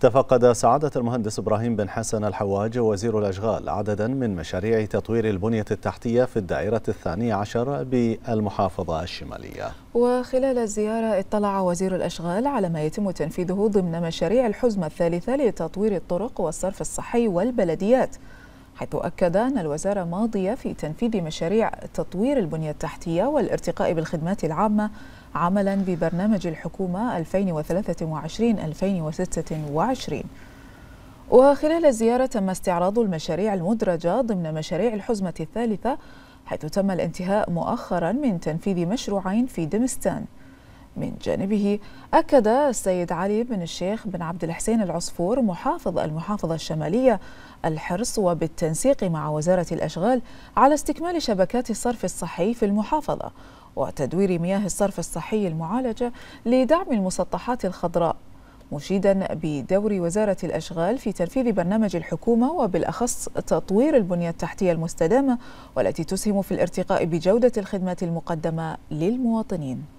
تفقد سعادة المهندس إبراهيم بن حسن الحواج وزير الأشغال عددا من مشاريع تطوير البنية التحتية في الدائرة الثانية عشر بالمحافظة الشمالية وخلال الزيارة اطلع وزير الأشغال على ما يتم تنفيذه ضمن مشاريع الحزمة الثالثة لتطوير الطرق والصرف الصحي والبلديات حيث أكد أن الوزارة ماضية في تنفيذ مشاريع تطوير البنية التحتية والارتقاء بالخدمات العامة عملا ببرنامج الحكومة 2023-2026 وخلال الزيارة تم استعراض المشاريع المدرجة ضمن مشاريع الحزمة الثالثة حيث تم الانتهاء مؤخرا من تنفيذ مشروعين في دمستان من جانبه أكد السيد علي بن الشيخ بن عبد الحسين العصفور محافظ المحافظة الشمالية الحرص وبالتنسيق مع وزارة الأشغال على استكمال شبكات الصرف الصحي في المحافظة وتدوير مياه الصرف الصحي المعالجة لدعم المسطحات الخضراء مشيدا بدور وزارة الأشغال في تنفيذ برنامج الحكومة وبالأخص تطوير البنية التحتية المستدامة والتي تسهم في الارتقاء بجودة الخدمات المقدمة للمواطنين